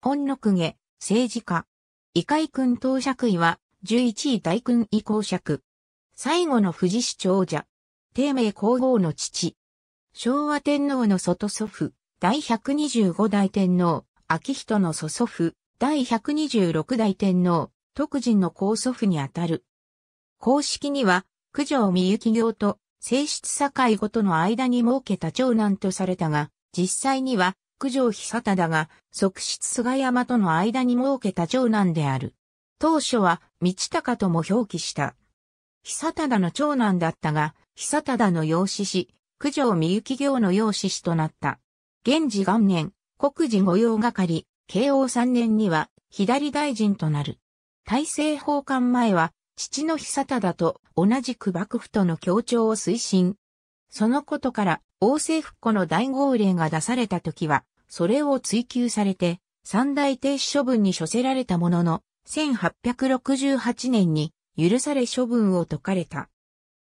本の公家、政治家。異界君当爵位は、11位大君位公爵。最後の富士市長者。帝名皇后の父。昭和天皇の外祖父、第125代天皇、秋仁の祖祖父、第126代天皇、徳人の高祖父にあたる。公式には、九条美幸行と、正室境ごとの間に設けた長男とされたが、実際には、九条久忠が、側室菅山との間に設けた長男である。当初は、道高とも表記した。久忠の長男だったが、久忠の養子子、九条美幸行の養子子となった。元治元年、国事御用係、慶応三年には、左大臣となる。大政奉還前は、父の久忠と同じく幕府との協調を推進。そのことから、王政復古の大号令が出された時は、それを追求されて、三大停止処分に処せられたものの、1868年に許され処分を解かれた。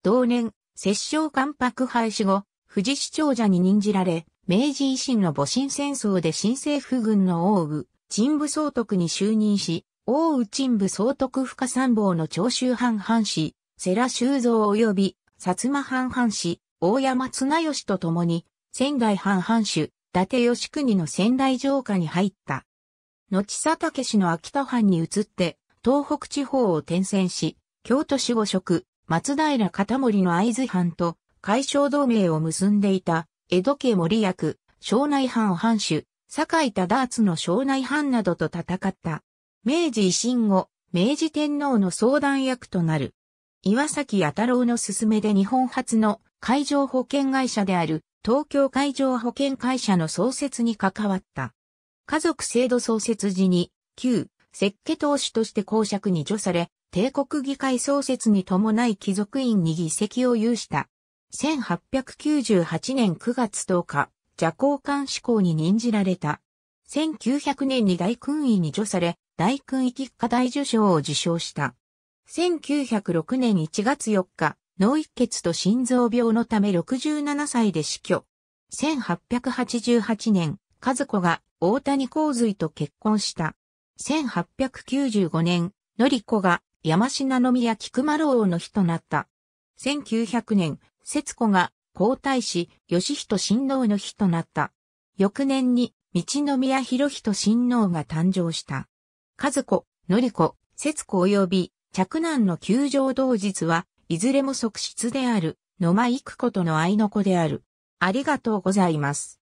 同年、摂政官白廃止後、富士市長者に任じられ、明治維新の戊辰戦争で新政府軍の王宇、陳部総督に就任し、王宇陳部総督深参謀の長州藩藩士、世良修造及び、薩摩藩藩士、大山綱吉と共に、仙台藩藩主、達義国の仙台城下に入った。後佐竹氏の秋田藩に移って、東北地方を転戦し、京都守護職、松平片森の会津藩と、海商同盟を結んでいた、江戸家森役、庄内藩藩主、坂井忠ツの庄内藩などと戦った。明治維新後、明治天皇の相談役となる。岩崎弥太郎の勧めで日本初の海上保険会社である東京海上保険会社の創設に関わった。家族制度創設時に、旧、設計投資として公爵に除され、帝国議会創設に伴い貴族院に議席を有した。1898年9月10日、邪交官志向に任じられた。1900年に大勲位に除され、大勲位喫下大受賞を受賞した。1906年1月4日、脳一血と心臓病のため67歳で死去。1888年、和子が大谷洪水と結婚した。1895年、のり子が山品宮菊丸王の日となった。1900年、節子が皇太子、義人親王の日となった。翌年に、道宮博人親王が誕生した。和子、のり子、節子及び、着難の球場同日は、いずれも側室である、野間育子との愛の子である。ありがとうございます。